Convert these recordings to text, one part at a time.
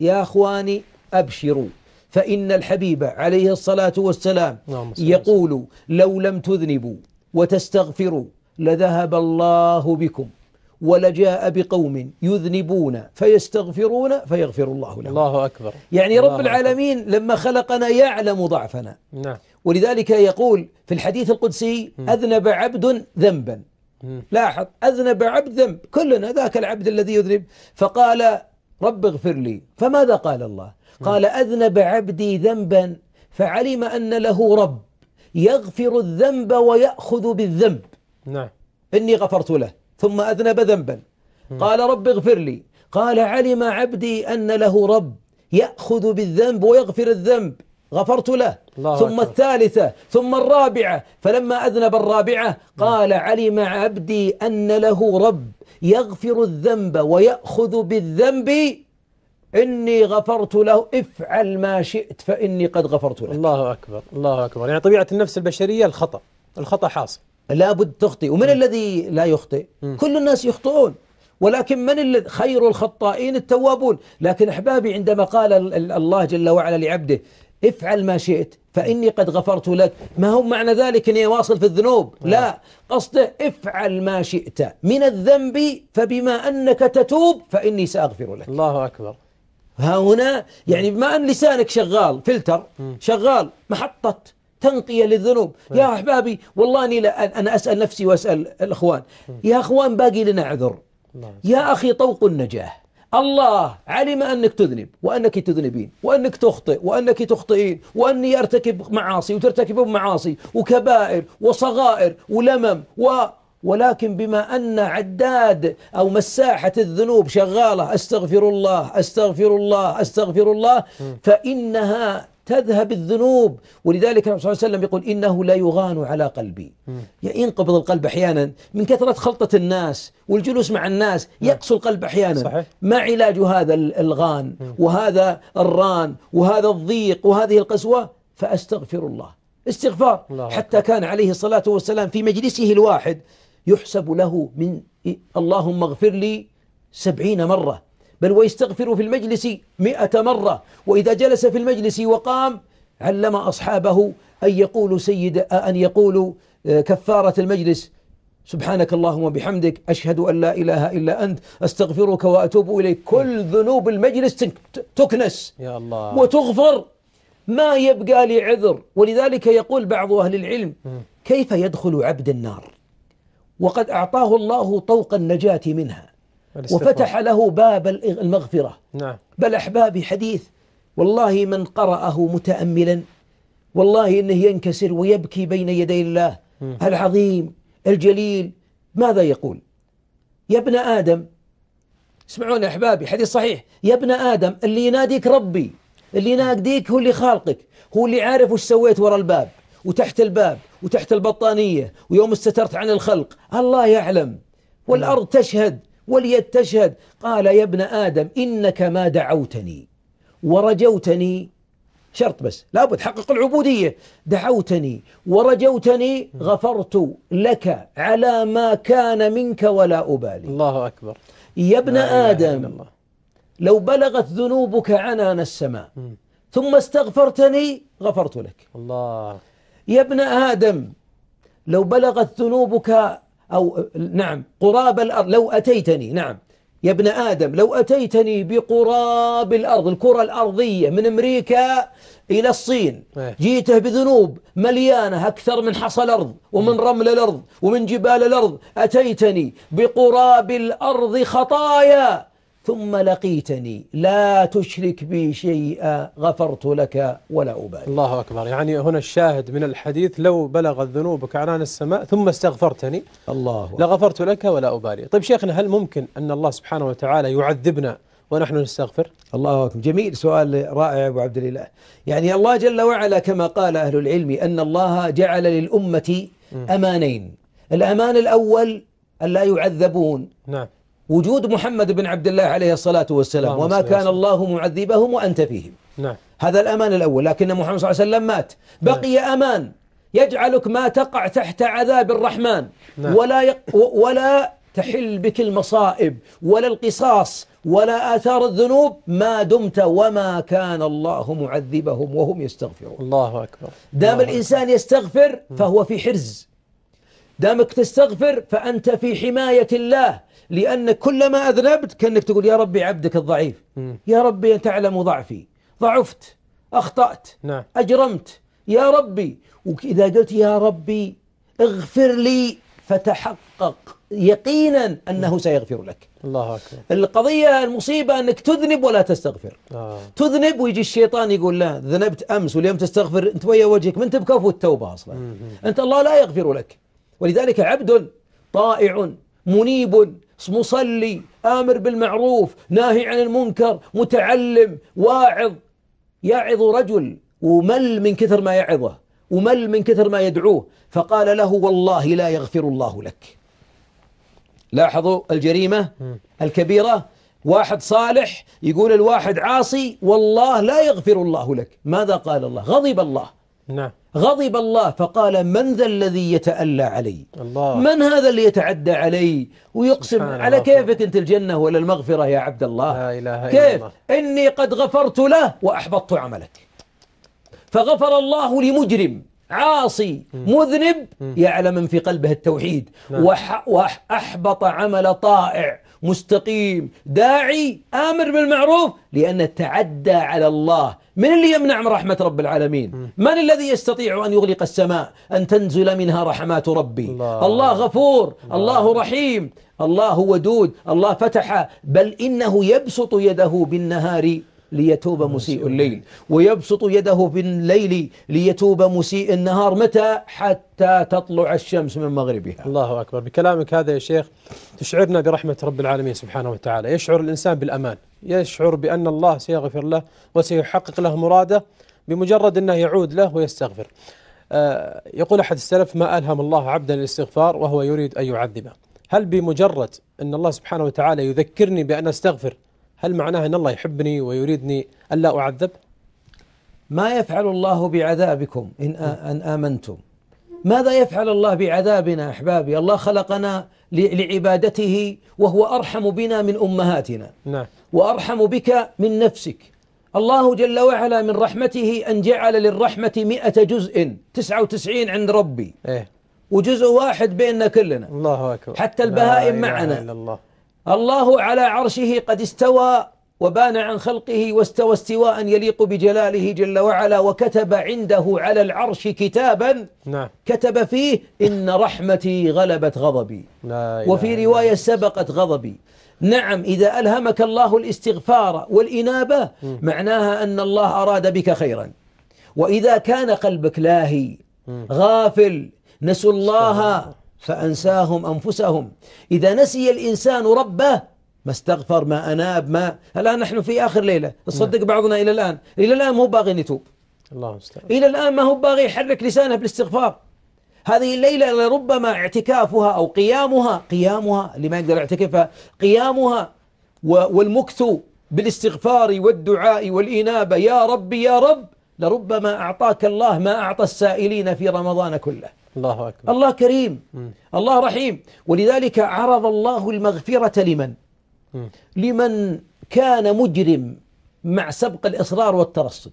يا أخواني أبشروا فإن الحبيب عليه الصلاة والسلام يقول لو لم تذنبوا وتستغفروا لذهب الله بكم ولجاء بقوم يذنبون فيستغفرون فيغفر الله لهم الله أكبر يعني الله رب أكبر. العالمين لما خلقنا يعلم ضعفنا نعم ولذلك يقول في الحديث القدسي م. أذنب عبد ذنبا م. لاحظ أذنب عبد ذنب كلنا ذاك العبد الذي يذنب فقال رب اغفر لي فماذا قال الله قال أذنب عبدي ذنبا فعلم أن له رب يغفر الذنب ويأخذ بالذنب نعم إني غفرت له ثم أذنب ذنبا قال رب اغفر لي قال علم عبدي أن له رب يأخذ بالذنب ويغفر الذنب غفرت له الله ثم أكبر. الثالثة ثم الرابعة فلما أذنب الرابعة قال علم عبدي أن له رب يغفر الذنب ويأخذ بالذنب إني غفرت له افعل ما شئت فإني قد غفرت لك الله أكبر الله أكبر يعني طبيعة النفس البشرية الخطأ الخطأ حاصل لابد تخطئ ومن م. الذي لا يخطئ م. كل الناس يخطئون ولكن من الذي خير الخطائين التوابون لكن أحبابي عندما قال الله جل وعلا لعبده افعل ما شئت فإني قد غفرت لك ما هو معنى ذلك أني واصل في الذنوب طيب. لا قصده افعل ما شئت من الذنب فبما أنك تتوب فإني سأغفر لك الله أكبر ها هنا يعني بما أن لسانك شغال فلتر شغال محطة تنقية للذنوب طيب. يا أحبابي والله أني لا أنا أسأل نفسي وأسأل الأخوان يا أخوان باقي لنا عذر يا أخي طوق النجاح الله علم أنك تذنب وأنك تذنبين وأنك تخطئ وأنك تخطئين وأني أرتكب معاصي وترتكبون معاصي وكبائر وصغائر ولمم و ولكن بما أن عداد أو مساحة الذنوب شغالة أستغفر الله أستغفر الله أستغفر الله فإنها تذهب الذنوب ولذلك النبي صلى الله عليه وسلم يقول إنه لا يغان على قلبي يعني ينقبض القلب أحيانا من كثرة خلطة الناس والجلوس مع الناس يقسو القلب أحيانا صحيح. ما علاج هذا الغان وهذا الران وهذا الضيق وهذه القسوة فأستغفر الله استغفار حتى كان عليه الصلاة والسلام في مجلسه الواحد يحسب له من اللهم اغفر لي سبعين مرة بل ويستغفر في المجلس مئة مرة وإذا جلس في المجلس وقام علم أصحابه أن يقولوا سيد أن يقولوا آه، كفارة المجلس سبحانك اللهم وبحمدك أشهد أن لا إله إلا أنت أستغفرك وأتوب إليك كل ذنوب المجلس تكنس يا الله وتغفر ما يبقى لي عذر ولذلك يقول بعض أهل العلم كيف يدخل عبد النار وقد أعطاه الله طوق النجاة منها وفتح له باب المغفرة نعم بل أحبابي حديث والله من قرأه متأملا والله إنه ينكسر ويبكي بين يدي الله م. العظيم الجليل ماذا يقول يا ابن آدم اسمعوني أحبابي حديث صحيح يا ابن آدم اللي يناديك ربي اللي يناديك هو اللي خالقك هو اللي عارف وش سويت ورا الباب وتحت الباب وتحت البطانية ويوم استترت عن الخلق الله يعلم والأرض تشهد وليتشهد قال يا ابن آدم إنك ما دعوتني ورجوتني شرط بس لابد حقق العبودية دعوتني ورجوتني غفرت لك على ما كان منك ولا أبالي الله أكبر يا ابن آدم لو بلغت ذنوبك عنان السماء ثم استغفرتني غفرت لك الله يا ابن آدم لو بلغت ذنوبك أو نعم قراب الأرض لو أتيتني نعم يا ابن آدم لو أتيتني بقراب الأرض الكرة الأرضية من أمريكا إلى الصين إيه. جيته بذنوب مليانة أكثر من حصى الأرض ومن رمل الأرض ومن جبال الأرض أتيتني بقراب الأرض خطايا ثم لقيتني لا تشرك بي شيئا غفرت لك ولا أبالي الله أكبر يعني هنا الشاهد من الحديث لو بلغت ذنوبك عنان السماء ثم استغفرتني الله أكبر لغفرت لك ولا أبالي طيب شيخنا هل ممكن أن الله سبحانه وتعالى يعذبنا ونحن نستغفر الله أكبر جميل سؤال رائع أبو عبد الله يعني الله جل وعلا كما قال أهل العلم أن الله جعل للأمة أمانين الأمان الأول أن لا يعذبون نعم وجود محمد بن عبد الله عليه الصلاة والسلام وما كان الله معذبهم وأنت فيهم نعم. هذا الأمان الأول لكن محمد صلى الله عليه وسلم مات نعم. بقي نعم. أمان يجعلك ما تقع تحت عذاب الرحمن نعم. ولا يق... ولا تحل بك المصائب ولا القصاص ولا آثار الذنوب ما دمت وما كان الله معذبهم وهم يستغفرون الله أكبر دام الله الإنسان يستغفر فهو في حرز دامك تستغفر فأنت في حماية الله لأن كلما أذنبت كأنك تقول يا ربي عبدك الضعيف يا ربي تعلم ضعفي ضعفت أخطأت نعم. أجرمت يا ربي وإذا قلت يا ربي اغفر لي فتحقق يقينا أنه سيغفر لك الله أكبر القضية المصيبة أنك تذنب ولا تستغفر آه. تذنب ويجي الشيطان يقول لا ذنبت أمس واليوم تستغفر أنت ويا وجهك ما أنت بكفو التوبة أصلا مم. أنت الله لا يغفر لك ولذلك عبد طائع منيب مصلي آمر بالمعروف ناهي عن المنكر متعلم واعظ يعظ رجل ومل من كثر ما يعظه ومل من كثر ما يدعوه فقال له والله لا يغفر الله لك لاحظوا الجريمة الكبيرة واحد صالح يقول الواحد عاصي والله لا يغفر الله لك ماذا قال الله غضب الله نعم غضب الله فقال من ذا الذي يتألى علي الله من هذا اللي يتعدى علي ويقسم على كيفك أنت الجنة ولا المغفرة يا عبد الله لا إله كيف إلا الله. إني قد غفرت له وأحبطت عملك فغفر الله لمجرم عاصي مذنب يعلم في قلبه التوحيد نعم. وأحبط عمل طائع مستقيم داعي آمر بالمعروف لأنه تعدى على الله من اللي يمنع من رحمة رب العالمين من الذي يستطيع أن يغلق السماء أن تنزل منها رحمات ربي الله, الله غفور الله, الله رحيم الله ودود الله فتح بل إنه يبسط يده بالنهار ليتوب مسيء الليل ويبسط يده في الليل ليتوب مسيء النهار متى حتى تطلع الشمس من مغربها الله أكبر بكلامك هذا يا شيخ تشعرنا برحمة رب العالمين سبحانه وتعالى يشعر الإنسان بالأمان يشعر بأن الله سيغفر له وسيحقق له مراده بمجرد أنه يعود له ويستغفر آه، يقول أحد السلف ما ألهم الله عبدا للاستغفار وهو يريد أن يعذبه هل بمجرد أن الله سبحانه وتعالى يذكرني بأن أستغفر هل معناه أن الله يحبني ويريدني ألا أعذب ما يفعل الله بعذابكم إن, أن آمنتم ماذا يفعل الله بعذابنا أحبابي الله خلقنا لعبادته وهو أرحم بنا من أمهاتنا نعم. وأرحم بك من نفسك الله جل وعلا من رحمته أن جعل للرحمة مئة جزء تسعة وتسعين عند ربي إيه؟ وجزء واحد بيننا كلنا الله أكبر حتى البهائم معنا الله. الله على عرشه قد استوى وبان عن خلقه واستوى استواء يليق بجلاله جل وعلا وكتب عنده على العرش كتابا نعم كتب فيه إن رحمتي غلبت غضبي لا وفي رواية سبقت غضبي نعم إذا ألهمك الله الاستغفار والإنابة معناها أن الله أراد بك خيرا وإذا كان قلبك لاهي غافل نسوا الله فأنساهم أنفسهم إذا نسي الإنسان ربه ما استغفر ما أناب ما الآن نحن في آخر ليلة تصدق بعضنا إلى الآن إلى الآن مو باغي نتوب الله مستعد. إلى الآن ما هو باغي يحرك لسانه بالاستغفار هذه الليلة لربما اعتكافها أو قيامها قيامها اللي ما يقدر يعتكفها قيامها والمكث بالاستغفار والدعاء والإنابة يا ربي يا رب لربما أعطاك الله ما أعطى السائلين في رمضان كله الله أكبر الله كريم م. الله رحيم ولذلك عرض الله المغفرة لمن م. لمن كان مجرم مع سبق الإصرار والترصد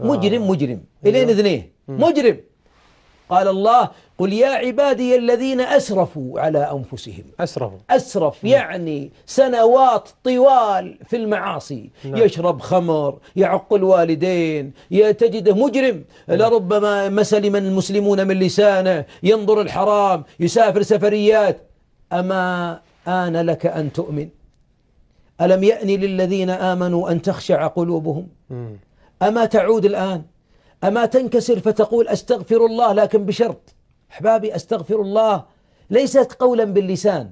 آه. مجرم مجرم أيوه. إلين اذنيه مجرم قال الله قل يا عبادي الذين أسرفوا على أنفسهم أسرفوا أسرف نعم. يعني سنوات طوال في المعاصي نعم. يشرب خمر يعق الوالدين تجده مجرم نعم. لربما مسلم المسلمون من لسانه ينظر الحرام يسافر سفريات أما آن لك أن تؤمن ألم يأن للذين آمنوا أن تخشع قلوبهم أما تعود الآن أما تنكسر فتقول أستغفر الله لكن بشرط أحبابي أستغفر الله ليست قولا باللسان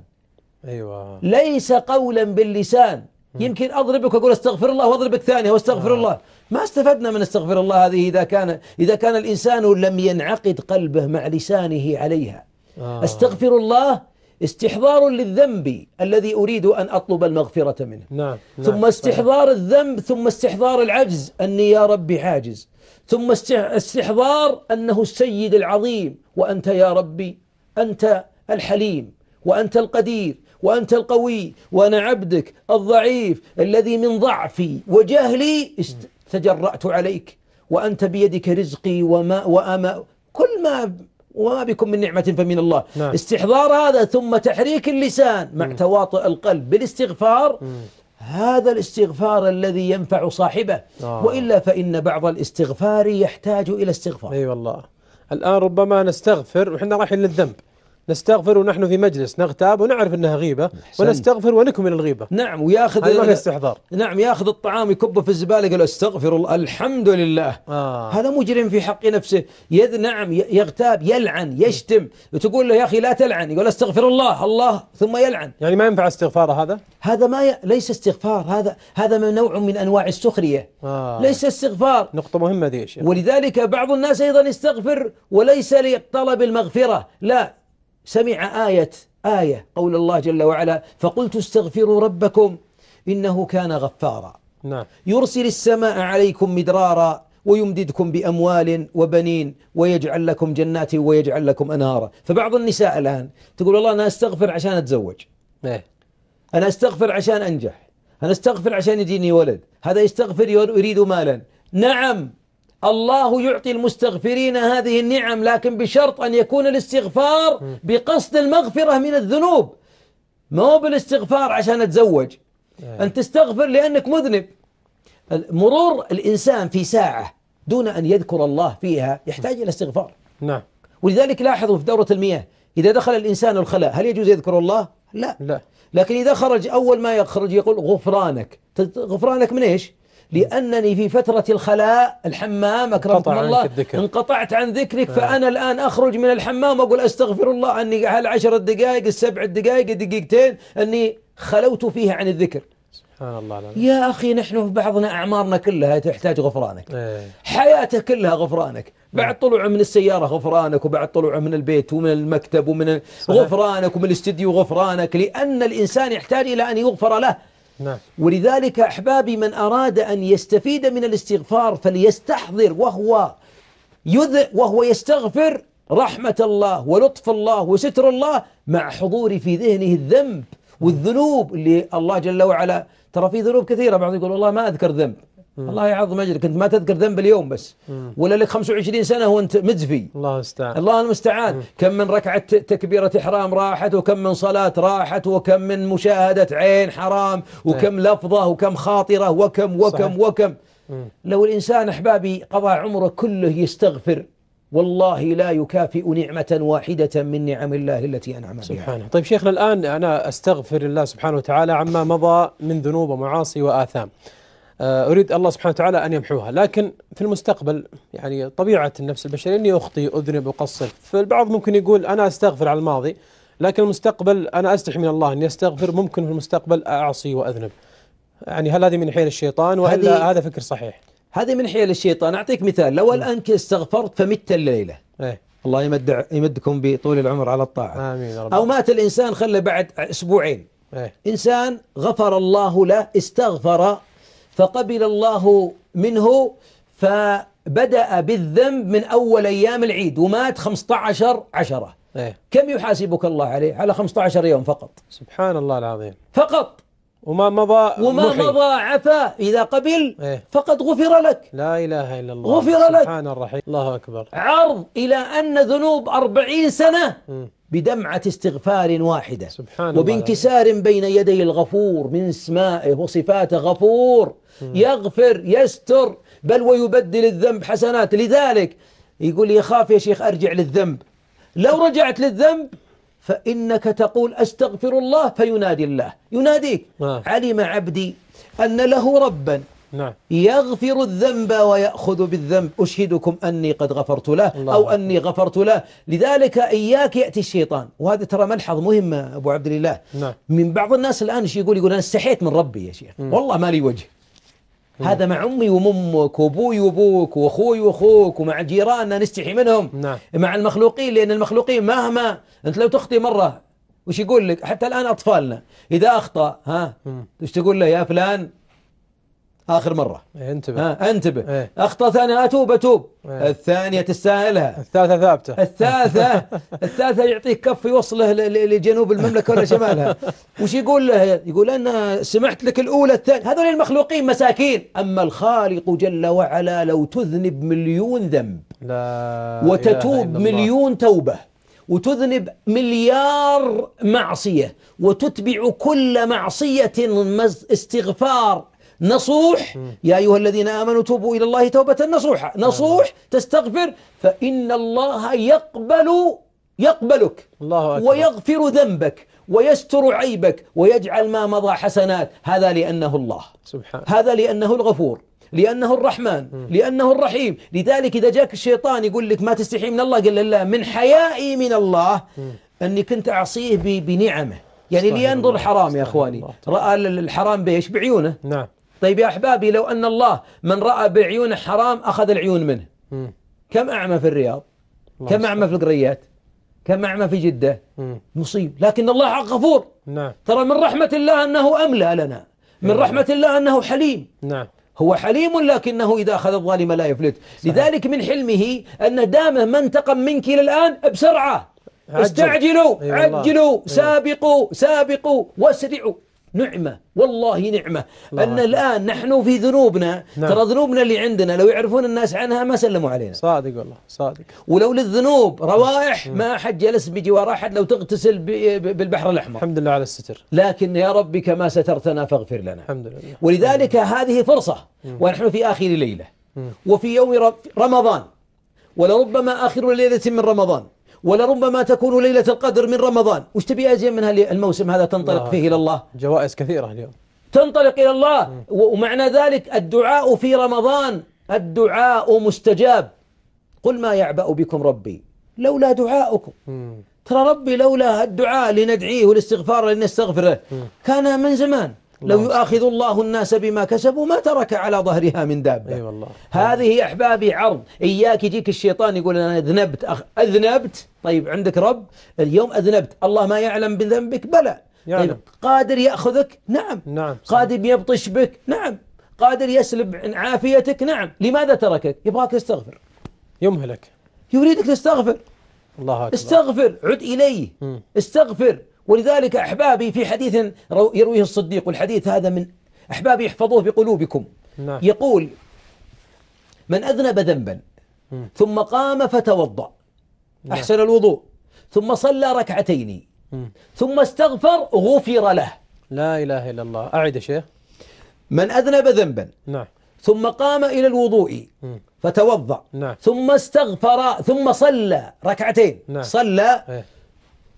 أيوة ليس قولا باللسان يمكن أضربك وأقول استغفر الله وأضربك ثانية واستغفر آه. الله ما استفدنا من استغفر الله هذه إذا كان إذا كان الإنسان لم ينعقد قلبه مع لسانه عليها آه. استغفر الله استحضار للذنب الذي أريد أن أطلب المغفرة منه نعم. نعم. ثم استحضار الذنب ثم استحضار العجز أني يا ربي عاجز ثم استحضار أنه السيد العظيم وأنت يا ربي أنت الحليم وأنت القدير وأنت القوي وأنا عبدك الضعيف الذي من ضعفي وجهلي تجرأت عليك وأنت بيدك رزقي وما وأما كل ما وما بكم من نعمة فمن الله نعم. استحضار هذا ثم تحريك اللسان مع م. تواطؤ القلب بالاستغفار م. هذا الاستغفار الذي ينفع صاحبه آه. وإلا فإن بعض الاستغفار يحتاج إلى استغفار أي أيوة والله الآن ربما نستغفر وإحنا رايحين للذنب نستغفر ونحن في مجلس نغتاب ونعرف انها غيبه حسن. ونستغفر ونكمل الغيبه نعم وياخذ ما استحضار نعم ياخذ الطعام يكبه في الزباله يقول استغفر الله الحمد لله آه. هذا مجرم في حق نفسه يذ نعم يغتاب يلعن يشتم وتقول له يا اخي لا تلعن يقول استغفر الله الله ثم يلعن يعني ما ينفع استغفار هذا هذا ما ي... ليس استغفار هذا هذا من نوع من انواع السخريه آه. ليس استغفار نقطه مهمه ذي ولذلك بعض الناس ايضا يستغفر وليس لطلب المغفره لا سمع آية آية قول الله جل وعلا فقلت استغفروا ربكم إنه كان غفارا نعم. يرسل السماء عليكم مدرارا ويمددكم بأموال وبنين ويجعل لكم جنات ويجعل لكم أنهارا فبعض النساء الآن تقول والله أنا أستغفر عشان أتزوج إيه؟ أنا أستغفر عشان أنجح أنا أستغفر عشان يجيني ولد هذا يستغفر يريد مالا نعم الله يعطي المستغفرين هذه النعم لكن بشرط أن يكون الاستغفار بقصد المغفرة من الذنوب ما هو بالاستغفار عشان أتزوج إيه. أن تستغفر لأنك مذنب مرور الإنسان في ساعة دون أن يذكر الله فيها يحتاج إلى استغفار نعم ولذلك لاحظوا في دورة المياه إذا دخل الإنسان الخلاء هل يجوز يذكر الله؟ لا, لا. لكن إذا خرج أول ما يخرج يقول غفرانك غفرانك من إيش؟ لأنني في فترة الخلاء الحمام أكرمكم الله انقطعت عن ذكرك آه. فأنا الآن أخرج من الحمام وأقول أستغفر الله عني هالعشر دقائق السبع دقائق دقيقتين أني خلوت فيها عن الذكر سبحان الله يا أخي نحن في بعضنا أعمارنا كلها تحتاج غفرانك ايه. حياتك كلها غفرانك نعم. بعد طلوعه من السيارة غفرانك وبعد طلوعه من البيت ومن المكتب ومن صحيح. غفرانك ومن الاستديو غفرانك لأن الإنسان يحتاج إلى أن يغفر له نعم. ولذلك أحبابي من أراد أن يستفيد من الاستغفار فليستحضر وهو يذ وهو يستغفر رحمة الله ولطف الله وستر الله مع حضور في ذهنه الذنب والذنوب اللي الله جل وعلا ترى في ذنوب كثيرة بعض يقول والله ما أذكر ذنب مم. الله يعظم اجرك انت ما تذكر ذنب اليوم بس مم. ولا لك 25 سنه وانت مزفي الله المستعان الله المستعان كم من ركعه تكبيره احرام راحت وكم من صلاه راحت وكم من مشاهده عين حرام وكم أيه. لفظه وكم خاطره وكم وكم صحيح. وكم مم. لو الانسان احبابي قضى عمره كله يستغفر والله لا يكافئ نعمة واحدة من نعم الله التي أنعم بها سبحانه طيب شيخنا الآن أنا أستغفر الله سبحانه وتعالى عما مضى من ذنوب ومعاصي وآثام آه، أريد الله سبحانه وتعالى أن يمحوها لكن في المستقبل يعني طبيعة النفس البشرية أني أخطي أذنب أقصر فالبعض ممكن يقول أنا أستغفر على الماضي لكن المستقبل أنا أستحي من الله أني أستغفر ممكن في المستقبل أعصي وأذنب يعني هل هذه من حيل الشيطان وإلا هذا فكر صحيح هذه من حيل الشيطان أعطيك مثال لو نعم. الآن استغفرت فمت الليلة إيه؟ الله يمد يمدكم بطول العمر على الطاعة آمين يا رب. أو مات الإنسان خلى بعد أسبوعين إيه؟ إنسان غفر الله له استغفر فقبل الله منه فبدأ بالذنب من أول أيام العيد ومات 15 عشرة إيه؟ كم يحاسبك الله عليه على 15 يوم فقط سبحان الله العظيم فقط وما مضى وما محي. مضى عفا إذا قبل إيه؟ فقد غفر لك لا إله إلا الله غفر سبحان لك سبحان الرحيم الله أكبر عرض إلى أن ذنوب أربعين سنة م. بدمعة استغفار واحدة سبحان وبانكسار الله. بين يدي الغفور من اسمائه وصفاته غفور يغفر يستر بل ويبدل الذنب حسنات لذلك يقول لي يخاف يا شيخ أرجع للذنب لو رجعت للذنب فإنك تقول أستغفر الله فينادي الله يناديك آه. علم عبدي أن له ربا نعم. يغفر الذنب ويأخذ بالذنب أشهدكم أني قد غفرت له أو أني غفرت له لذلك إياك يأتي الشيطان وهذا ترى ملحظ مهم أبو عبد الله نعم. من بعض الناس الآن ايش يقول يقول أنا استحيت من ربي يا شيخ والله ما لي وجه هذا مع أمي وممك وأبوي وأبوك وأخوي وأخوك ومع جيراننا نستحي منهم نعم. مع المخلوقين لأن المخلوقين مهما أنت لو تخطي مرة وش يقول لك حتى الآن أطفالنا إذا أخطأ ها وش تقول له يا فلان آخر مرة إيه، انتبه ها انتبه ايه. أخطأت أنا أتوب أتوب ايه. الثانية تستاهلها الثالثة ثابتة الثالثة الثالثة يعطيك كف يوصله لجنوب المملكة ولا شمالها وش يقول له يقول أنا سمعت لك الأولى الثانية هذول المخلوقين مساكين أما الخالق جل وعلا لو تذنب مليون ذنب لا وتتوب مليون توبة وتذنب مليار معصية وتتبع كل معصية استغفار نصوح يا أيها الذين آمنوا توبوا إلى الله توبة نصوحة آه. نصوح تستغفر فإن الله يقبل يقبلك الله أكبر. ويغفر ذنبك ويستر عيبك ويجعل ما مضى حسنات هذا لأنه الله سبحان هذا لأنه الغفور لأنه الرحمن لأنه الرحيم لذلك إذا جاك الشيطان يقول لك ما تستحي من الله قل لا من حيائي من الله أني كنت أعصيه بنعمه يعني لينظر الحرام يا أخواني رأى الحرام بإيش بعيونه نعم طيب يا أحبابي لو أن الله من رأى بعيون حرام أخذ العيون منه كم أعمى في الرياض كم أعمى في القريات كم أعمى في جدة مصيب لكن الله غفور نعم. ترى من رحمة الله أنه أملى لنا من إيه. رحمة الله أنه حليم نعم هو حليم لكنه إذا أخذ الظالم لا يفلت صحيح. لذلك من حلمه أن دامه ما انتقم منك إلى الآن بسرعة عجل. استعجلوا أيوة عجلوا سابقوا سابقوا واسرعوا نعمة والله نعمة أن الآن نحن في ذنوبنا نعم. ترى ذنوبنا اللي عندنا لو يعرفون الناس عنها ما سلموا علينا صادق والله صادق ولو للذنوب روائح ما أحد جلس بجوار أحد لو تغتسل بالبحر الأحمر الحمد لله على الستر لكن يا ربي كما سترتنا فاغفر لنا الحمد لله ولذلك هذه فرصة ونحن في آخر ليلة وفي يوم رمضان ولربما آخر ليلة من رمضان ولربما تكون ليلة القدر من رمضان وش تبي أزين من الموسم هذا تنطلق فيه إلى الله جوائز كثيرة اليوم تنطلق إلى الله ومعنى ذلك الدعاء في رمضان الدعاء مستجاب قل ما يعبأ بكم ربي لولا دعاؤكم ترى ربي لولا الدعاء لندعيه والاستغفار لنستغفره كان من زمان لو نعم. يؤاخذ الله الناس بما كسبوا ما ترك على ظهرها من دابة أي والله. هذه أحبابي عرض إياك يجيك الشيطان يقول أنا أذنبت أخ أذنبت طيب عندك رب اليوم أذنبت الله ما يعلم بذنبك بلى يعني. طيب قادر يأخذك نعم, نعم. قادر يبطش بك نعم قادر يسلب عافيتك نعم لماذا تركك يبغاك تستغفر يمهلك يريدك تستغفر الله أكبر استغفر عد إليه م. استغفر ولذلك أحبابي في حديث يرويه الصديق والحديث هذا من أحبابي احفظوه بقلوبكم نعم. يقول من أذنب ذنبا ثم قام فتوضأ نعم. أحسن الوضوء ثم صلى ركعتين ثم استغفر غفر له لا إله إلا الله أعد يا شيخ من أذنب ذنبا نعم ثم قام إلى الوضوء فتوضأ نعم. ثم استغفر ثم صلى ركعتين نعم. صلى إيه.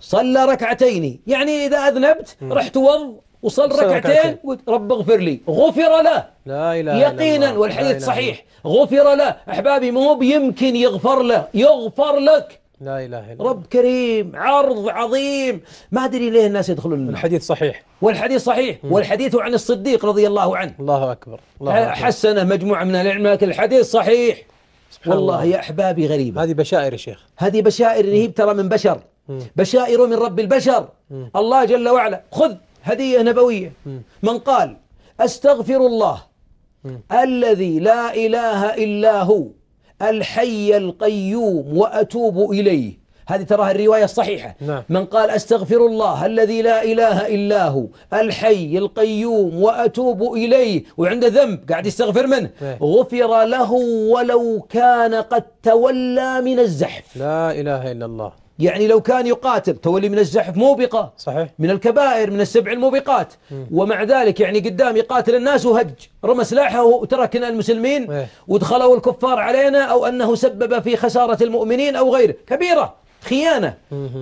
صلى ركعتين يعني إذا أذنبت رحت وض وصل ركعتين رب اغفر لي غفر له لا إله يقينا والحديث صحيح غفر له أحبابي مو بيمكن يغفر له يغفر لك لا إله إلا رب كريم عرض عظيم ما أدري ليه الناس يدخلون الحديث صحيح والحديث صحيح مم. والحديث عن الصديق رضي الله عنه الله أكبر, الله أكبر. حسنه مجموعة من العلماء لكن الحديث صحيح والله الله. يا أحبابي غريبة هذه بشائر يا شيخ هذه بشائر هي ترى من بشر بشائر من رب البشر الله جل وعلا خذ هدية نبوية من قال أستغفر الله الذي لا إله إلا هو الحي القيوم وأتوب إليه هذه تراها الرواية الصحيحة نعم. من قال أستغفر الله الذي لا إله إلا هو الحي القيوم وأتوب إليه وعنده ذنب قاعد يستغفر منه نعم. غفر له ولو كان قد تولى من الزحف لا إله إلا الله يعني لو كان يقاتل تولي من الزحف موبقة صحيح من الكبائر من السبع الموبقات ومع ذلك يعني قدام يقاتل الناس وهج رمى سلاحه وتركنا المسلمين إيه. ودخلوا الكفار علينا أو أنه سبب في خسارة المؤمنين أو غيره كبيرة خيانة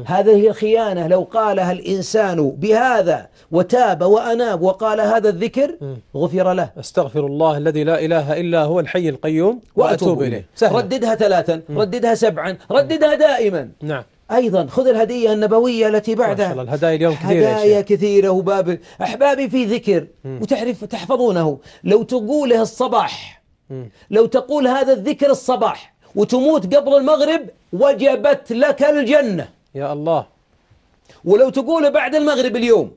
هذه الخيانة لو قالها الإنسان بهذا وتاب وأناب وقال هذا الذكر غفر له استغفر الله الذي لا إله إلا هو الحي القيوم وأتوب إليه سهل. رددها ثلاثا رددها سبعا رددها دائما نعم أيضا خذ الهدية النبوية التي بعدها الله الهدايا اليوم كثيرة هدايا كثيرة وباب أحبابي في ذكر وتعرف تحفظونه لو تقوله الصباح لو تقول هذا الذكر الصباح وتموت قبل المغرب وجبت لك الجنة يا الله ولو تقول بعد المغرب اليوم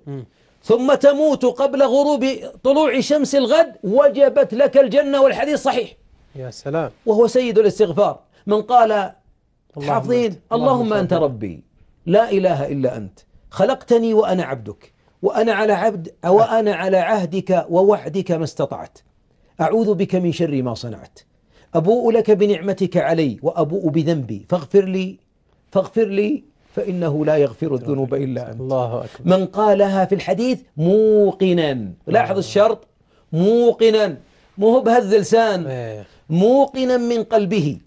ثم تموت قبل غروب طلوع شمس الغد وجبت لك الجنة والحديث صحيح يا سلام وهو سيد الاستغفار من قال حافظين اللهم أنت ربي لا إله إلا أنت خلقتني وأنا عبدك وأنا على عبد وأنا على عهدك ووعدك ما استطعت أعوذ بك من شر ما صنعت أبوء لك بنعمتك علي وأبوء بذنبي فاغفر لي فاغفر لي فإنه لا يغفر الذنوب إلا أنت الله أكبر من قالها في الحديث موقنا لاحظ الشرط موقنا مو بهذا اللسان إيه. موقنا من قلبه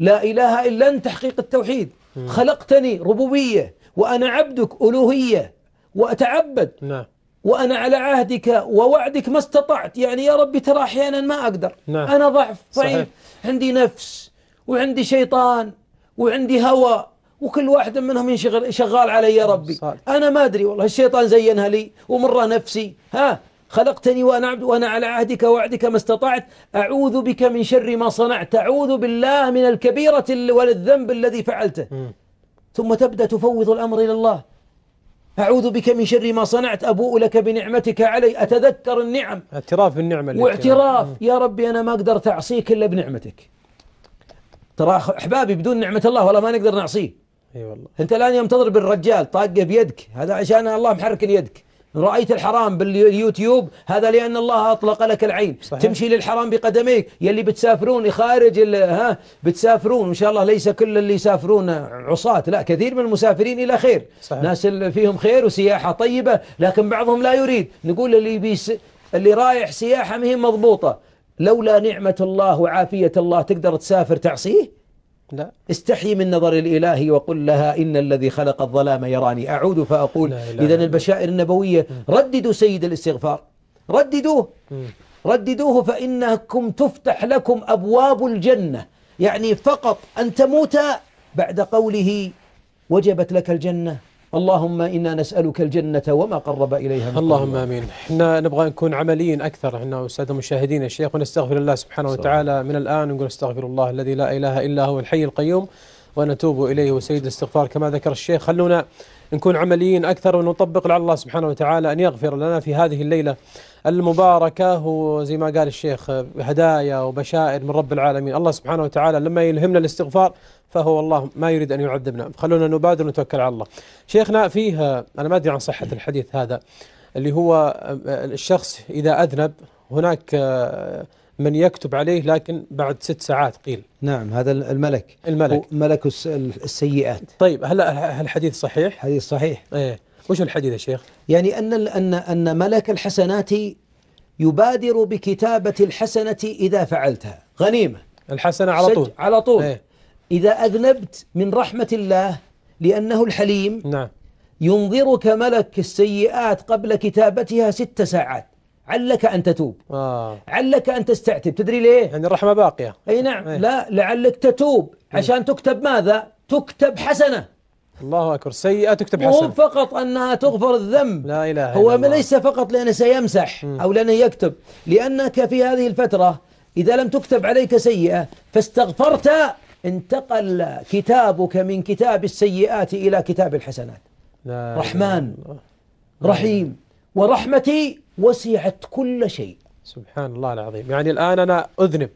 لا إله إلا أنت تحقيق التوحيد خلقتني ربوبية وأنا عبدك ألوهية وأتعبد نعم وأنا على عهدك ووعدك ما استطعت يعني يا ربي ترى أحيانا ما أقدر نعم. أنا ضعف ضعيف عندي نفس وعندي شيطان وعندي هوى وكل واحد منهم شغال علي يا ربي صحيح. أنا ما أدري والله الشيطان زينها لي ومرة نفسي ها خلقتني وأنا عبد وأنا على عهدك ووعدك ما استطعت أعوذ بك من شر ما صنعت أعوذ بالله من الكبيرة وللذنب الذي فعلته ثم تبدأ تفوض الأمر إلى الله أعوذ بك من شر ما صنعت أبوء لك بنعمتك علي أتذكر النعم اعتراف بالنعمة واعتراف يا ربي أنا ما أقدر أعصيك إلا بنعمتك ترى أحبابي بدون نعمة الله والله ما نقدر نعصيه اي والله انت الان يوم تضرب الرجال طاقه بيدك هذا عشان الله محرك يدك رأيت الحرام باليوتيوب هذا لأن الله أطلق لك العين صحيح. تمشي للحرام بقدميك يلي بتسافرون خارج ها بتسافرون إن شاء الله ليس كل اللي يسافرون عصاة لا كثير من المسافرين إلى خير صحيح. ناس فيهم خير وسياحة طيبة لكن بعضهم لا يريد نقول اللي بيس اللي رايح سياحة مهم مضبوطة لولا نعمة الله وعافية الله تقدر تسافر تعصيه لا استحي من نظر الإله وقل لها إن الذي خلق الظلام يراني أعود فأقول إذا البشائر النبوية م. رددوا سيد الاستغفار رددوه م. رددوه فإنكم تفتح لكم أبواب الجنة يعني فقط أن تموت بعد قوله وجبت لك الجنة اللهم إنا نسألك الجنة وما قرب إليها من اللهم آمين احنا نبغى نكون عمليين أكثر احنا أستاذ المشاهدين يا شيخ ونستغفر الله سبحانه وتعالى من الآن ونقول استغفر الله الذي لا إله إلا هو الحي القيوم ونتوب إليه وسيد الاستغفار كما ذكر الشيخ خلونا نكون عمليين أكثر ونطبق لعل الله سبحانه وتعالى أن يغفر لنا في هذه الليلة المباركة وزي ما قال الشيخ هدايا وبشائر من رب العالمين الله سبحانه وتعالى لما يلهمنا الاستغفار فهو الله ما يريد أن يعذبنا خلونا نبادر ونتوكل على الله شيخنا فيه أنا ما أدري عن صحة الحديث هذا اللي هو الشخص إذا أذنب هناك من يكتب عليه لكن بعد ست ساعات قيل نعم هذا الملك الملك ملك السيئات طيب هل الحديث صحيح؟ حديث صحيح ايه وش الحديث يا شيخ؟ يعني ان ان ان ملك الحسنات يبادر بكتابة الحسنة إذا فعلتها غنيمة الحسنة على طول على طول ايه إذا أذنبت من رحمة الله لأنه الحليم نعم ينظرك ملك السيئات قبل كتابتها ست ساعات علك أن تتوب آه. علك أن تستعتب تدري ليه يعني الرحمة باقية أي نعم أي. لا لعلك تتوب إيه. عشان تكتب ماذا تكتب حسنة الله أكبر سيئة تكتب حسنة مو فقط أنها تغفر الذنب لا إله هو الله. ليس فقط لأنه سيمسح م. أو لأنه يكتب لأنك في هذه الفترة إذا لم تكتب عليك سيئة فاستغفرت انتقل كتابك من كتاب السيئات إلى كتاب الحسنات لا رحمن لا. رحيم ورحمتي وسعت كل شيء سبحان الله العظيم يعني الآن أنا أذنب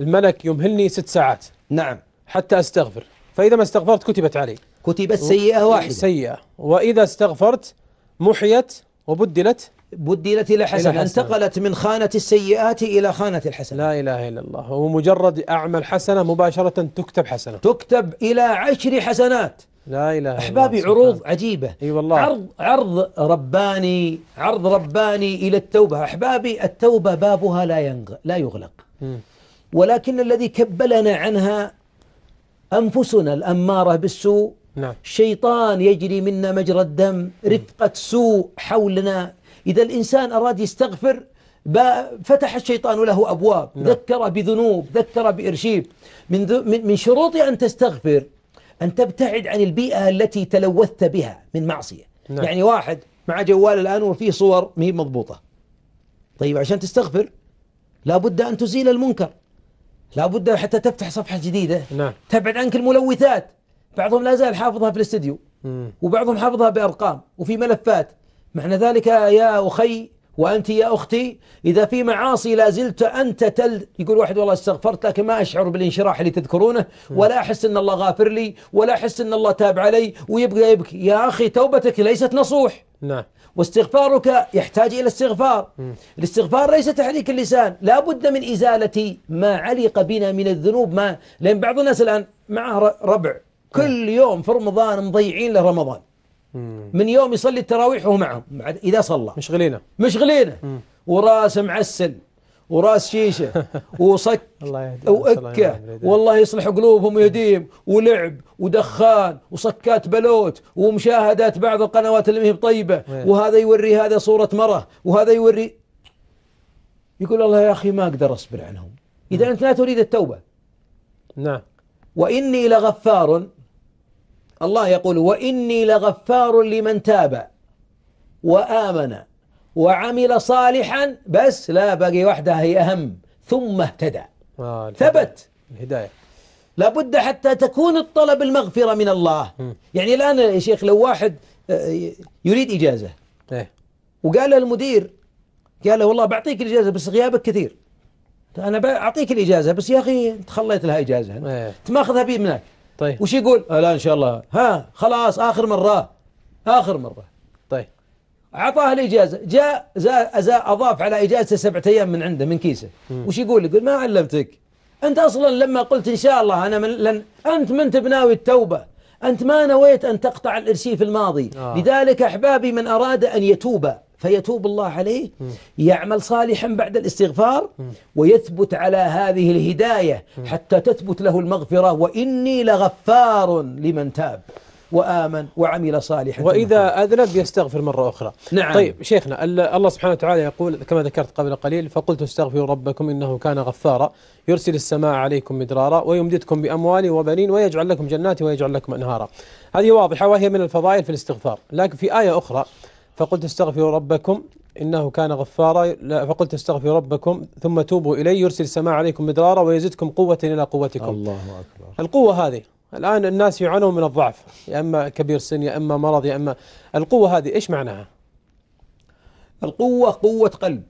الملك يمهلني ست ساعات نعم حتى أستغفر فإذا ما استغفرت كتبت علي كتبت سيئة واحدة سيئة وإذا استغفرت محيت وبدلت بدلت إلى حسنة انتقلت من خانة السيئات إلى خانة الحسنة لا إله إلا الله ومجرد أعمل حسنة مباشرة تكتب حسنة تكتب إلى عشر حسنات لا إله أحبابي الله عروض سبحان. عجيبة أي والله عرض, عرض رباني عرض رباني إلى التوبة أحبابي التوبة بابها لا, ينغ لا يغلق ولكن الذي كبلنا عنها أنفسنا الأمارة بالسوء نعم. شيطان يجري منا مجرى الدم رفقة سوء حولنا إذا الإنسان أراد يستغفر فتح الشيطان له أبواب نعم. ذكر بذنوب ذكر بارشيف من, من شروط أن تستغفر أن تبتعد عن البيئة التي تلوثت بها من معصية نعم. يعني واحد مع جوال الآن وفيه صور مهيب مضبوطة طيب عشان تستغفر لابد أن تزيل المنكر لابد حتى تفتح صفحة جديدة نعم. تبعد عنك الملوثات بعضهم لا زال حافظها في الاستديو وبعضهم حافظها بأرقام وفي ملفات معنى ذلك يا أخي وأنت يا أختي إذا في معاصي لا زلت أنت تل يقول واحد والله استغفرت لكن ما أشعر بالانشراح اللي تذكرونه ولا أحس أن الله غافر لي ولا أحس أن الله تاب علي ويبقى يبكي يا أخي توبتك ليست نصوح نعم واستغفارك يحتاج إلى استغفار الاستغفار ليس تحريك اللسان لا بد من إزالة ما علق بنا من الذنوب ما لأن بعض الناس الآن معه ربع نعم. كل يوم في رمضان مضيعين له رمضان من يوم يصلي التراويح وهو معهم إذا صلى مشغلينه مشغلينه وراسه معسل وراس شيشه وصك واكه والله يصلح قلوبهم ويديم ولعب ودخان وصكات بلوت ومشاهدات بعض القنوات اللي هي بطيبه وهذا يوري هذا صوره مره وهذا يوري يقول الله يا اخي ما اقدر اصبر عنهم اذا انت لا تريد التوبه نعم واني لغفار الله يقول وإني لغفار لمن تاب وآمن وعمل صالحا بس لا باقي وحدها هي أهم ثم اهتدى آه الهداية. ثبت الهداية لابد حتى تكون الطلب المغفرة من الله م. يعني الآن يا شيخ لو واحد آه، يريد إجازة إيه؟ وقال له المدير قال له والله بعطيك الإجازة بس غيابك كثير أنا بعطيك الإجازة بس يا أخي أنت خليت لها إجازة أنت إيه. تماخذها ماخذها منك طيب وش يقول؟ آه، لا ان شاء الله ها خلاص اخر مره اخر مره طيب اعطاه الاجازه جاء زا اضاف على اجازته سبعة ايام من عنده من كيسه وش يقول؟ يقول ما علمتك انت اصلا لما قلت ان شاء الله انا من لن انت ما انت بناوي التوبه انت ما نويت ان تقطع الارشيف الماضي آه. لذلك احبابي من اراد ان يتوب فيتوب الله عليه يعمل صالحا بعد الاستغفار ويثبت على هذه الهداية حتى تثبت له المغفرة وإني لغفار لمن تاب وآمن وعمل صالحا وإذا أذنب يستغفر مرة أخرى نعم طيب شيخنا الله سبحانه وتعالى يقول كما ذكرت قبل قليل فقلت استغفروا ربكم إنه كان غفارا يرسل السماء عليكم مدرارا ويمددكم بأموال وبنين ويجعل لكم جنات ويجعل لكم أنهارا هذه واضحة وهي من الفضائل في الاستغفار لكن في آية أخرى فقلت استغفروا ربكم إنه كان غفارا فقلت استغفروا ربكم ثم توبوا إليه يرسل السماء عليكم مدرارا ويزدكم قوة إلى قوتكم الله أكبر القوة هذه الآن الناس يعانون من الضعف يا إما كبير سن يا إما مرض يا إما القوة هذه إيش معناها القوة قوة قلب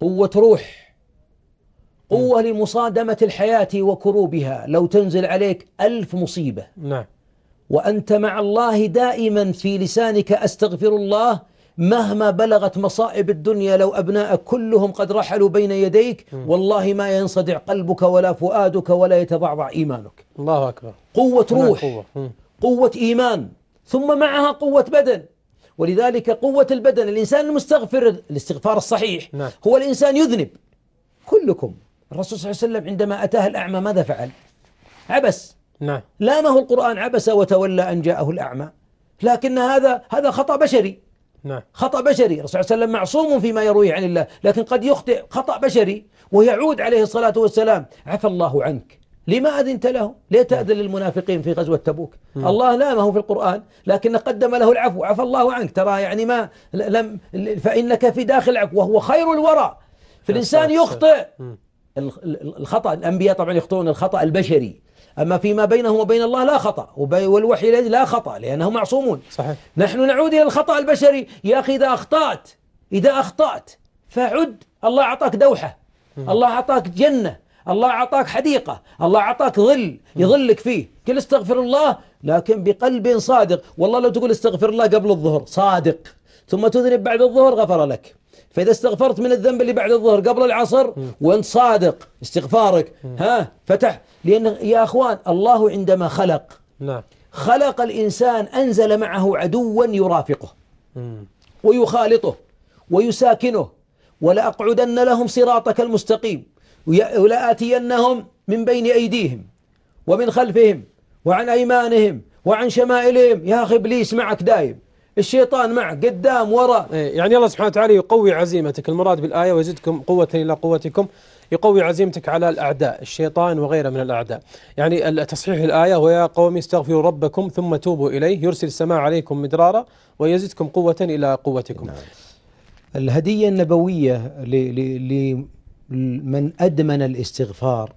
قوة روح قوة م. لمصادمة الحياة وكروبها لو تنزل عليك ألف مصيبة نعم وأنت مع الله دائما في لسانك أستغفر الله مهما بلغت مصائب الدنيا لو أبناءك كلهم قد رحلوا بين يديك والله ما ينصدع قلبك ولا فؤادك ولا يتضعضع إيمانك الله أكبر قوة روح قوة. قوة إيمان ثم معها قوة بدن ولذلك قوة البدن الإنسان المستغفر الاستغفار الصحيح نعم. هو الإنسان يذنب كلكم الرسول صلى الله عليه وسلم عندما أتاه الأعمى ماذا فعل عبس نعم لامه القرآن عبس وتولى أن جاءه الأعمى لكن هذا هذا خطأ بشري نعم خطأ بشري الرسول صلى الله عليه وسلم معصوم فيما يرويه عن الله لكن قد يخطئ خطأ بشري ويعود عليه الصلاة والسلام عفى الله عنك لما أذنت له ليه تأذن للمنافقين في غزوة تبوك مم. نعم. الله لامه في القرآن لكن قدم له العفو عفى الله عنك ترى يعني ما لم فإنك في داخل العفو وهو خير الورى فالإنسان نعم. يخطئ نعم. الخطأ الأنبياء طبعا يخطئون الخطأ البشري أما فيما بينهم وبين الله لا خطأ والوحي لا خطأ لأنهم معصومون صحيح. نحن نعود إلى الخطأ البشري يا أخي إذا أخطأت إذا أخطأت فعد الله أعطاك دوحة الله أعطاك جنة الله أعطاك حديقة الله أعطاك ظل يظلك فيه كل استغفر الله لكن بقلب صادق والله لو تقول استغفر الله قبل الظهر صادق ثم تذنب بعد الظهر غفر لك فإذا استغفرت من الذنب اللي بعد الظهر قبل العصر وأنت صادق استغفارك ها فتح لأن يا أخوان الله عندما خلق نعم خلق الإنسان أنزل معه عدوا يرافقه ويخالطه ويساكنه ولأقعدن لهم صراطك المستقيم ولآتينهم من بين أيديهم ومن خلفهم وعن أيمانهم وعن شمائلهم يا أخي إبليس معك دايم الشيطان معه قدام وراء إيه، يعني الله سبحانه وتعالى يقوي عزيمتك المراد بالآية ويزدكم قوة إلى قوتكم يقوي عزيمتك على الأعداء الشيطان وغيره من الأعداء يعني تصحيح الآية ويا قوم استغفروا ربكم ثم توبوا إليه يرسل السماء عليكم مدرارا ويزدكم قوة إلى قوتكم نعم. الهدية النبوية لمن أدمن الاستغفار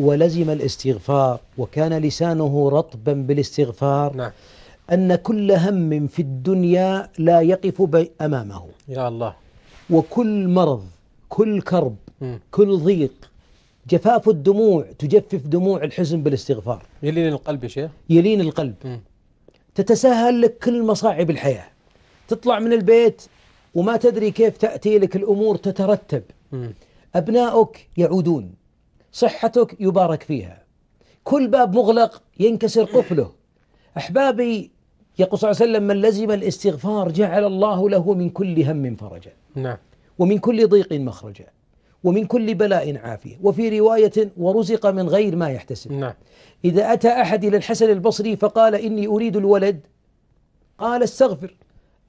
ولزم الاستغفار وكان لسانه رطبا بالاستغفار نعم أن كل هم في الدنيا لا يقف أمامه يا الله وكل مرض كل كرب م. كل ضيق جفاف الدموع تجفف دموع الحزن بالاستغفار يلين القلب يا شيخ يلين القلب م. تتساهل لك كل مصاعب الحياة تطلع من البيت وما تدري كيف تأتي لك الأمور تترتب أبناؤك أبنائك يعودون صحتك يبارك فيها كل باب مغلق ينكسر قفله أحبابي يقول صلى الله عليه وسلم من لزم الاستغفار جعل الله له من كل هم فرجا نعم ومن كل ضيق مخرجا ومن كل بلاء عافية وفي رواية ورزق من غير ما يحتسب نعم إذا أتى أحد إلى الحسن البصري فقال إني أريد الولد قال استغفر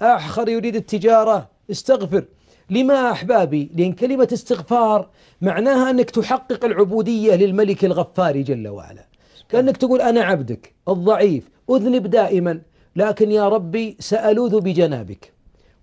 آخر يريد التجارة استغفر لما أحبابي لأن كلمة استغفار معناها أنك تحقق العبودية للملك الغفار جل وعلا كأنك تقول أنا عبدك الضعيف أذنب دائما لكن يا ربي سألوذ بجنابك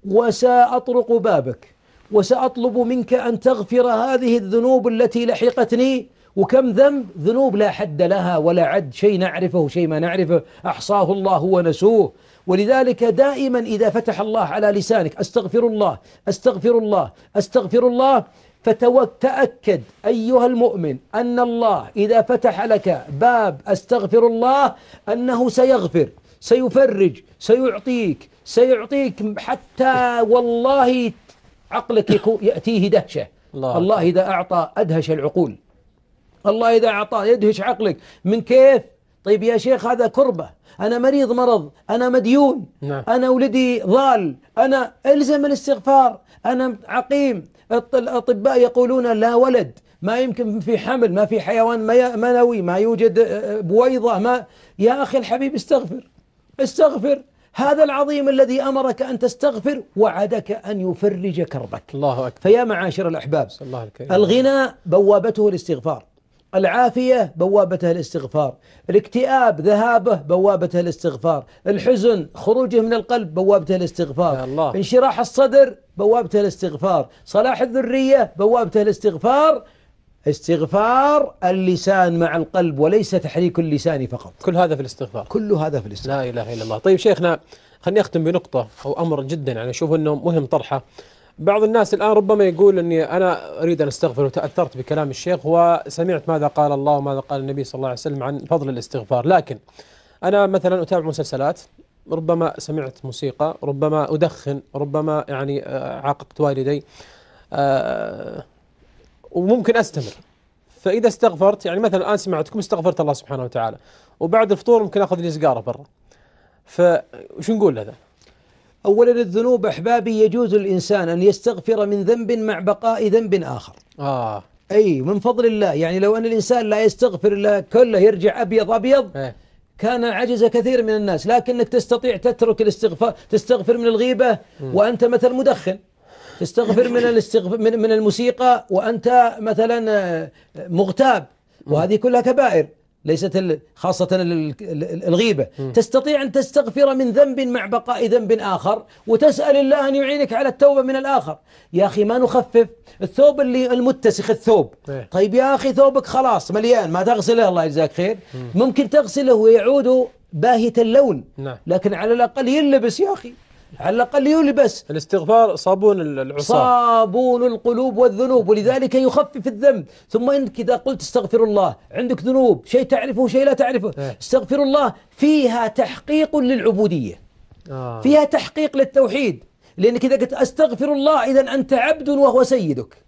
وسأطرق بابك وسأطلب منك أن تغفر هذه الذنوب التي لحقتني وكم ذنب ذنوب لا حد لها ولا عد شيء نعرفه شيء ما نعرفه أحصاه الله ونسوه ولذلك دائما إذا فتح الله على لسانك أستغفر الله أستغفر الله أستغفر الله فتأكد أيها المؤمن أن الله إذا فتح لك باب أستغفر الله أنه سيغفر سيفرج سيعطيك سيعطيك حتى والله عقلك يأتيه دهشة الله, الله إذا أعطى أدهش العقول الله إذا أعطى يدهش عقلك من كيف طيب يا شيخ هذا كربة أنا مريض مرض أنا مديون نعم. أنا ولدي ضال أنا ألزم الاستغفار أنا عقيم الأطباء يقولون لا ولد ما يمكن في حمل ما في حيوان منوي ما يوجد آه، آه، بويضة ما يا أخي الحبيب استغفر استغفر هذا العظيم الذي أمرك أن تستغفر وعدك أن يفرج كربك الله أكبر فيا معاشر الأحباب الله الغنى بوابته الاستغفار العافية بوابتها الاستغفار الاكتئاب ذهابه بوابته الاستغفار الحزن خروجه من القلب بوابته الاستغفار الله. انشراح الصدر بوابته الاستغفار صلاح الذرية بوابته الاستغفار استغفار اللسان مع القلب وليس تحريك اللسان فقط كل هذا في الاستغفار كل هذا في الاستغفار لا إله إلا الله طيب شيخنا خليني أختم بنقطة أو أمر جدا يعني أشوف أنه مهم طرحه بعض الناس الآن ربما يقول أني أنا أريد أن أستغفر وتأثرت بكلام الشيخ وسمعت ماذا قال الله وماذا قال النبي صلى الله عليه وسلم عن فضل الاستغفار لكن أنا مثلا أتابع مسلسلات ربما سمعت موسيقى ربما أدخن ربما يعني آه، عاقبت والدي آه، وممكن استمر فاذا استغفرت يعني مثلا الان سمعتكم استغفرت الله سبحانه وتعالى وبعد الفطور ممكن اخذ لي سيجاره برا فشو نقول هذا؟ اولا الذنوب احبابي يجوز الانسان ان يستغفر من ذنب مع بقاء ذنب اخر. اه اي من فضل الله يعني لو ان الانسان لا يستغفر الله كله يرجع ابيض ابيض إيه؟ كان عجز كثير من الناس لكنك تستطيع تترك الاستغفار تستغفر من الغيبه م. وانت مثلا مدخن. تستغفر من الاستغفر من, من الموسيقى وانت مثلا آه، مغتاب وهذه كلها كبائر ليست خاصة الغيبة تستطيع أن تستغفر من ذنب مع بقاء ذنب آخر وتسأل الله أن يعينك على التوبة من الآخر يا أخي ما نخفف الثوب اللي المتسخ الثوب إيه. طيب يا أخي ثوبك خلاص مليان ما تغسله الله يجزاك خير ممكن تغسله ويعود باهت اللون نعم. لكن على الأقل يلبس يا أخي على الأقل يلبس الاستغفار صابون العصاة صابون القلوب والذنوب ولذلك يخفف الذنب ثم إنك إذا قلت استغفر الله عندك ذنوب شيء تعرفه شيء لا تعرفه إيه. استغفر الله فيها تحقيق للعبودية آه. فيها تحقيق للتوحيد لأنك إذا قلت أستغفر الله إذا أنت عبد وهو سيدك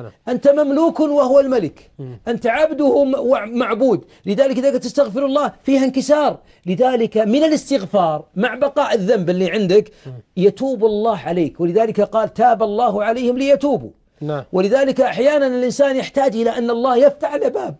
سبحانه أنت مملوك وهو الملك مم. أنت عبده معبود لذلك إذا تستغفر الله فيها انكسار لذلك من الاستغفار مع بقاء الذنب اللي عندك مم. يتوب الله عليك ولذلك قال تاب الله عليهم ليتوبوا نعم. ولذلك أحيانا الإنسان يحتاج إلى أن الله يفتح له باب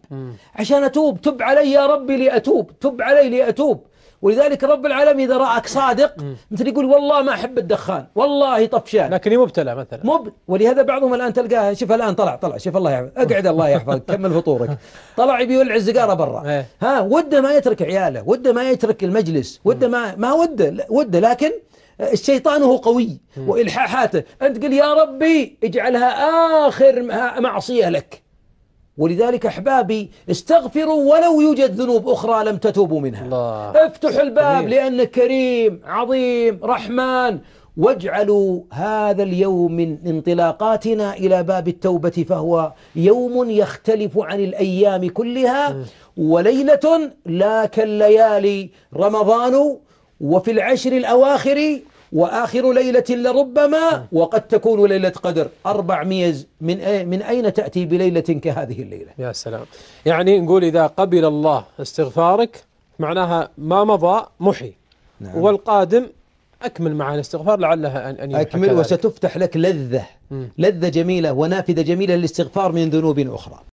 عشان أتوب تب علي يا ربي لأتوب تب علي لأتوب ولذلك رب العالمين إذا رأك صادق مثل يقول والله ما أحب الدخان والله طفشان لكني مبتلى مثلا مب ولهذا بعضهم الآن تلقاه شوف الآن طلع طلع شوف الله يحفظك اقعد الله يحفظك كمل فطورك طلع يبي يولع الزقارة برا إيه. ها وده ما يترك عياله وده ما يترك المجلس وده ما ما وده وده لكن الشيطان هو قوي وإلحاحاته أنت قل يا ربي اجعلها آخر معصية لك ولذلك احبابي استغفروا ولو يوجد ذنوب اخرى لم تتوبوا منها الله. افتحوا الباب طيب. لانك كريم عظيم رحمن واجعلوا هذا اليوم من انطلاقاتنا الى باب التوبه فهو يوم يختلف عن الايام كلها وليله لا كالليالي رمضان وفي العشر الاواخر وآخر ليلة لربما وقد تكون ليلة قدر أربع ميز من, من أين تأتي بليلة كهذه الليلة يا سلام يعني نقول إذا قبل الله استغفارك معناها ما مضى محي نعم. والقادم أكمل معها الاستغفار لعلها أن, أن أكمل وستفتح لك لذة لذة جميلة ونافذة جميلة للاستغفار من ذنوب أخرى